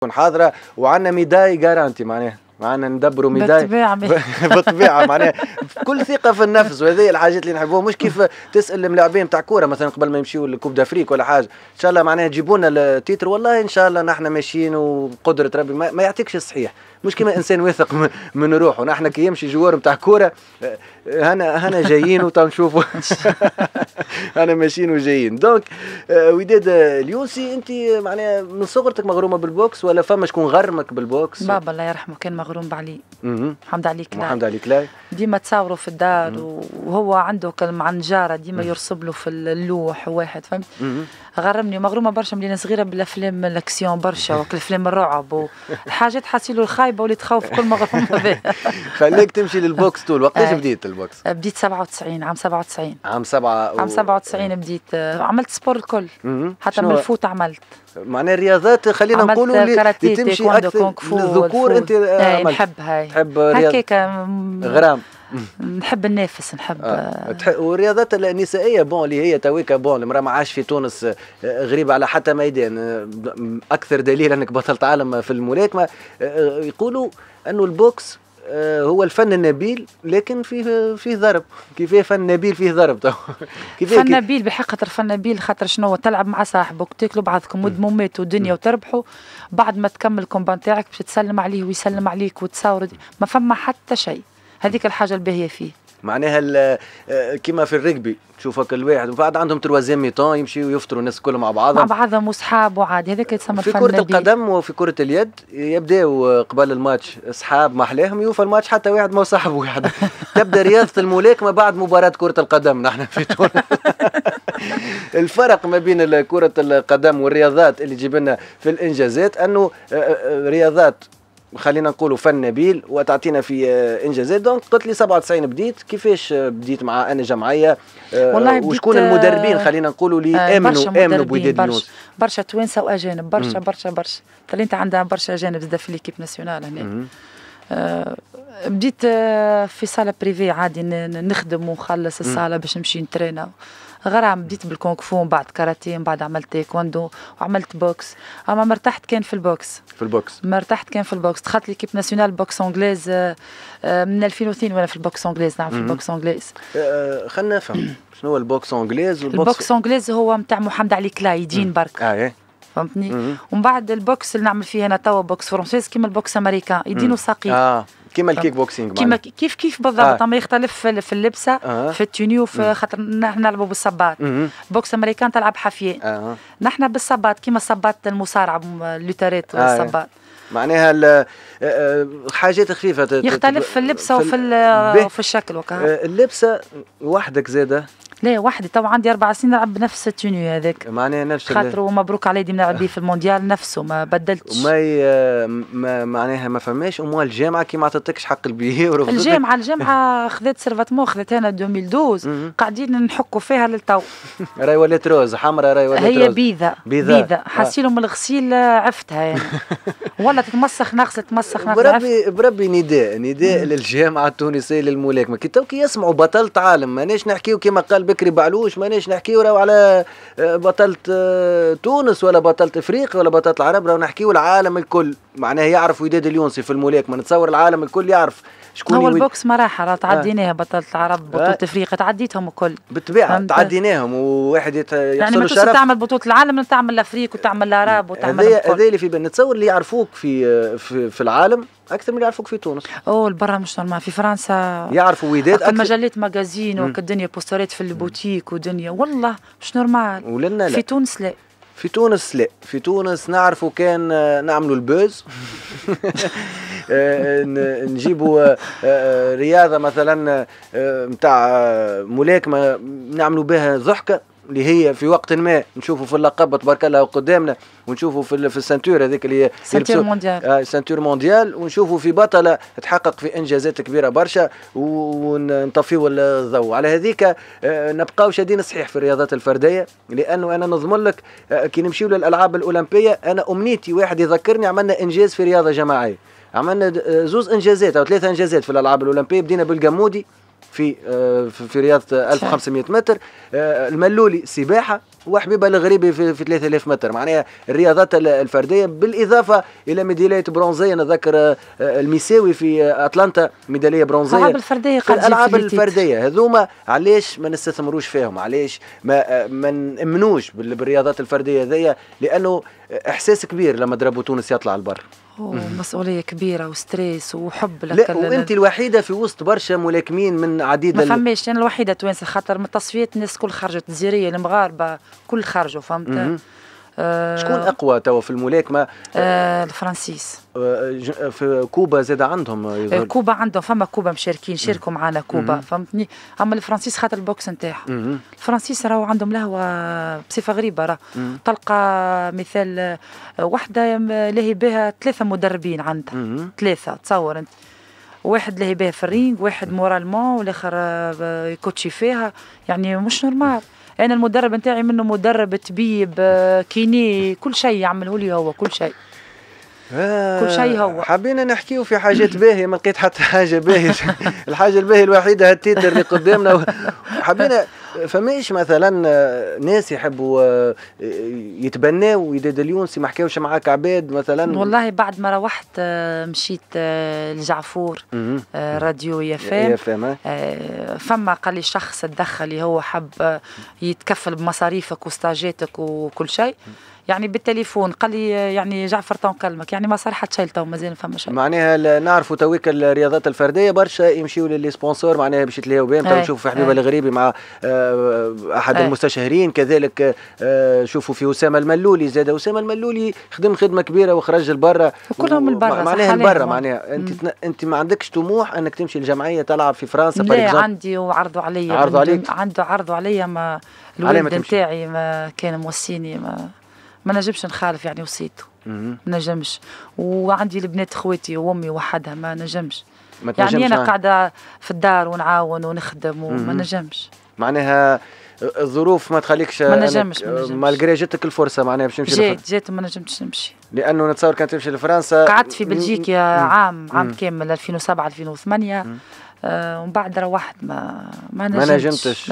تكون حاضره وعندنا ميداي جارانتي معناها معنا ندبروا ميداي بالطبيعه معناها كل ثقه في النفس وهذه الحاجات اللي نحبوها مش كيف تسال الملاعبين تاع كوره مثلا قبل ما يمشيوا لكوب دافريك ولا حاجه ان شاء الله معناها تجيبونا التيتر والله ان شاء الله نحن ماشيين وقدره ربي ما, ما يعطيكش الصحيح مش كما انسان واثق من روحه نحن كي يمشي جوار نتاع كوره آه، هنا هنا جايين وتنشوفوا هنا ماشيين وجايين دونك آه، وداد اليوسي انت معناها من صغرتك مغرومه بالبوكس ولا فما شكون غرمك بالبوكس بابا الله يرحمه كان مغروم بعلي محمد علي كلاي محمد علي كلاي ديما تصاوروا في الدار وهو عنده جاره ديما يرسب له في اللوح واحد فهمت غرمني مغرومه برشا ملينا صغيره بالافلام الاكسيون برشا الافلام الرعب والحاجات حاسيلو الخايب خايبه وليت خاوف كل مره فما بها خليك تمشي للبوكس طول وقتاش آه، بديت البوكس؟ آه، بديت 97 عام 97 عام 7 و... عام 97 بديت آه، عملت سبور الكل حتى من الفوت عملت معناها الرياضات خلينا نقولوا اللي تمشي اكثر للذكور انت إيه، عملت. نحب هاي تحب هكاك غرام نحب ننافس نحب آه. والرياضات النسائيه بون اللي هي تويكا بون المراه ما عاش في تونس آه، غريبه على حتى ميدان آه، اكثر دليل انك بطلت عالم في الملاكمه آه، يقولوا انه البوكس هو الفن النبيل لكن فيه فيه ضرب كيفاه فن نبيل فيه ضرب تو كيفاه فن نبيل بحق خاطر فن نبيل خاطر شنو تلعب مع صاحبك تاكلوا بعضكم ودمومات ودنيا وتربحوا بعد ما تكمل الكومبان تاعك باش تسلم عليه ويسلم عليك وتصاور ما فما حتى شيء هذيك الحاجه الباهيه فيه معناها آه، كيما في الرجبي تشوفك الواحد وبعد عندهم تروازيام ميطون يمشيوا يفطروا الناس كلهم مع بعضهم مع بعضهم وصحاب وعادي هذاك يتسمى في كرة القدم وفي كرة اليد يبداوا قبل الماتش صحاب ما احلاهم يوفى الماتش حتى واحد ما صاحب واحد تبدا رياضة الملاكمة بعد مباراة كرة القدم نحن في تونس الفرق ما بين كرة القدم والرياضات اللي تجيب لنا في الانجازات انه آه، آه، رياضات خلينا نقولوا فن نبيل وتعطينا في آه، انجازات دونك قلت لي 97 بديت كيفاش بديت مع انا جمعيه آه، والله وشكون المدربين خلينا نقولوا لي آه، امنوا امنوا بوداد يونس برشا توانسه واجانب برشا برشا برشا انت عندها برشا اجانب زاد في ليكيب ناسيونال هنا بديت في صاله بريفي عادي نخدم ونخلص الصاله باش نمشي نترينا غير بديت بالكونغ فو من بعد كاراتيه من بعد عملت تايكوندو وعملت بوكس اما ما ارتحت كان في البوكس في البوكس ما ارتحت كان في البوكس دخلت ليكيب ناسيونال بوكس انجليز آه، آه، من 2002 وانا في البوكس انجليز نعم في البوكس انجليز آه، خلينا نفهم شنو هو البوكس انجليز والبوكس البوكس انجليز هو نتاع محمد علي كلاي دين برك اه إيه. فهمتني ومن بعد البوكس اللي نعمل فيه انا توا بوكس فرونسيز كيما البوكس امريكان يدينوا ساقين آه. كيما الكيك بوكسينغ كيما كيف كيف بالضبط آه. ما يختلف في اللبسه آه. في التوني وفي خاطر نحن نلعبوا بالصباط بوكس امريكان تلعب حافيين آه. نحن بالصباط كيما الصباط المصارعه اللوتارات والصباط آه. معناها آه، آه، حاجات خفيفه يختلف في اللبسه وفي وفي الشكل وكهو آه، اللبسه وحدك زاده لا وحدي تو عندي اربع سنين نلعب بنفس التوني هذاك معناها نفس خاطر ومبروك علي دي نلعب بيه في المونديال نفسه ما بدلتش وما ما معناها ما فماش اموال الجامعه كي ما عطتكش حق البيه الجامعه الجامعه خذت سيرفاتمون خذتها انا 2012 قاعدين نحكوا فيها للتو راهي ولات روز حمراء راهي ولات روز هي بيضة بيضة, بيضة. حاسيلهم الغسيل عفتها يعني ولا تتمسخ نقص تتمسخ نقص بربي بربي نداء نداء للجامعه التونسيه للملاكمه كي كي يسمعوا بطلت عالم ماناش نحكيو كما قال بكري بعلوش ماناش نحكيو راهو على آه، بطلت آه، تونس ولا بطلت افريقيا ولا بطلت العرب راهو نحكيو العالم الكل معناها يعرف وداد اليونسي في الملاكمه نتصور العالم الكل يعرف شكون هو البوكس ما راه تعديناها آه. بطلت العرب آه. بطوله آه. افريقيا تعديتهم الكل بالطبيعه تعديناهم وواحد يعني يحصل يعني ما تعمل بطوله العالم تعمل الافريق وتعمل العرب وتعمل هذا اللي في بالي نتصور اللي يعرفوك في في في, في العالم اكثر من يعرفوك في تونس اوه البرا مش نورمال في فرنسا يعرفوا وداد اكثر مجلات ماجازين وكالدنيا بوسترات في البوتيك ودنيا والله مش نورمال ولنا لا في تونس لا في تونس لا في تونس نعرفوا كان نعملوا البوز آه، نجيبوا آه، آه، رياضه مثلا نتاع ملاكمه نعملوا بها ضحكه اللي هي في وقت ما نشوفوا في اللقب تبارك الله قدامنا ونشوفوا في في السنتور هذيك اللي هي سنتور مونديال آه سنتور مونديال ونشوفوا في بطله تحقق في انجازات كبيره برشا ونطفيوا الضوء على هذيك آه، نبقاو شادين صحيح في الرياضات الفرديه لانه انا نضمن لك آه، كي نمشيو للالعاب الاولمبيه انا امنيتي واحد يذكرني عملنا انجاز في رياضه جماعيه عملنا آه، زوز انجازات او ثلاثه انجازات في الالعاب الاولمبيه بدينا بالقمودي آه، في في رياضه 1500 متر آه، الملولي سباحه وحبيبه الغريبي في, في 3000 متر معناها الرياضات الفرديه بالاضافه الى ميداليه برونزيه نذكر آه، المساوي في اتلانتا ميداليه برونزيه الالعاب الفرديه في الالعاب الفرديه هذوما علاش ما نستثمروش فيهم علاش ما ما نامنوش بالرياضات الفرديه هذيا لانه احساس كبير لما ضربوا تونس يطلع البر مسؤوليه كبيره وستريس وحب لك لا وانت الوحيده في وسط برشا ملاكمين من عديد ما فماش انا الوحيده توانسه خاطر من التصفيات الناس كل خرجت الجزيريه المغاربه كل خرجوا فهمت آه، شكون اقوى توا في الملاكمه؟ آه، الفرنسيس آه، في كوبا زاد عندهم كوبا عندهم فما كوبا مشاركين شاركوا معنا كوبا فهمتني اما الفرنسيس خاطر البوكس نتاعها الفرنسيس راهو عندهم لهوه بصفه غريبه راه تلقى مثال وحده لهي بها ثلاثه مدربين عندها ثلاثه تصور انت واحد لهي بها في الرينج واحد مورالمون والاخر كوتشي فيها يعني مش نورمال انا المدرب نتاعي منه مدرب طبيب آه، كيني كل شيء يعمله لي هو كل شيء آه، كل شيء هو حبينا نحكيو في حاجات باهية ما لقيت حتى حاجة باهية الحاجة الباهية الوحيدة هالتيتر اللي قدامنا حبينا فماش مثلا ناس يحبوا آه، يتبناوا وداد اليونسي ما حكاوش معاك عباد مثلا والله بعد ما روحت آه، مشيت لجعفور راديو يفام فما قال لي شخص تدخل اللي هو حب يتكفل بمصاريفك وستاجاتك وكل شيء يعني بالتليفون قال لي يعني جعفر تو نكلمك يعني ما صار حتى شيء تو مازال فما شيء معناها نعرفوا تويك الرياضات الفرديه برشا يمشيوا للي سبونسور معناها باش يتلاقوا بهم تو إيه، نشوفوا في حبيبه إيه. الغريبي مع آه، احد أي. المستشهرين كذلك آه، آه، شوفوا في اسامه الملولي زاد اسامه الملولي خدم خدمه كبيره وخرج لبرا كلهم لبرا معناها لبرا معناها انت انت ما عندكش طموح انك تمشي الجمعيه تلعب في فرنسا لا عندي وعرضوا علي عرضوا عليك عنده عرضوا عليا ما الولد نتاعي ما كان موصيني ما ما نجمش نخالف يعني وصيته ما نجمش وعندي البنات خواتي وامي وحدها ما نجمش ما يعني انا قاعده في الدار ونعاون ونخدم وما نجمش معناها الظروف ما تخليكش ما نجمش ما نجمش جاتك الفرصه معناها باش تمشي جات جات ما نجمتش نمشي لانه نتصور كانت تمشي لفرنسا قعدت في بلجيكا عام عام كامل 2007 2008 آه، ومن بعد روحت ما ما نجمتش ما نجمتش,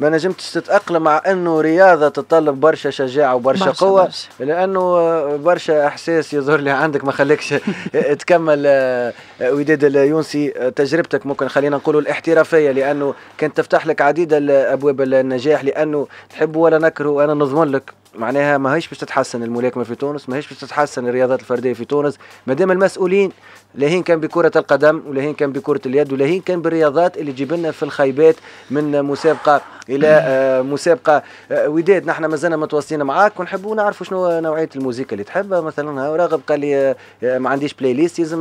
ما نجمتش تتاقلم مع انه رياضه تتطلب برشا شجاعه وبرشا برشا قوه برشا. لانه برشا احساس يظهر لي عندك ما خليكش تكمل آه، وداد اليونسي آه، تجربتك ممكن خلينا نقولوا الاحترافيه لانه كانت تفتح لك عديد الابواب النجاح لانه تحب ولا نكره انا نضمن لك معناها ماهيش باش تتحسن الملاكمه في تونس ماهيش باش تتحسن الرياضات الفرديه في تونس ما دام المسؤولين لاهين كان بكره القدم ولاهين كان بكره اليد ولاهين كان بالرياضات اللي تجيب لنا في الخيبات من مسابقه الى آه، مسابقه آه، وداد نحن مازلنا متواصلين معاك ونحبوا نعرفوا شنو نوعيه الموسيقى اللي تحبها مثلا راغب قال لي آه، ما عنديش بلاي ليست يلزم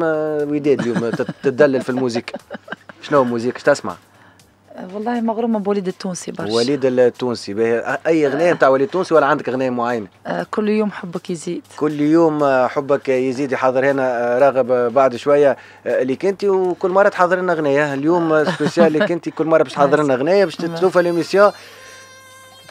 وداد اليوم تدلل في الموسيقى شنو موزيك تسمع والله مغرومه بوليد التونسي برشا وليد التونسي اي اغنيه نتاع آه. وليد التونسي ولا عندك اغنيه معينه؟ آه، كل يوم حبك يزيد كل يوم حبك يزيد يحضر هنا آه، راغب بعد شويه اللي انت وكل مره تحضر لنا اغنيه اليوم سبيسيال اللي انت كل مره باش تحضر لنا اغنيه باش تشوفها ليميسيون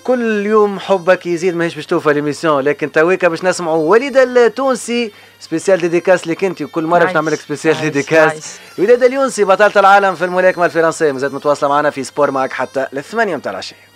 كل يوم حبك يزيد ماهيش باش توفى ليميسيون لكن تويكا باش نسمعوا وليد التونسي سبيسيال ديديكاس ليك انت وكل مره باش نعمل لك سبيسيال ديديكاس وليد اليونسي بطلة العالم في الملاكمه الفرنسيه مازالت متواصله معنا في سبور معك حتى للثمانيه نتاع العشيه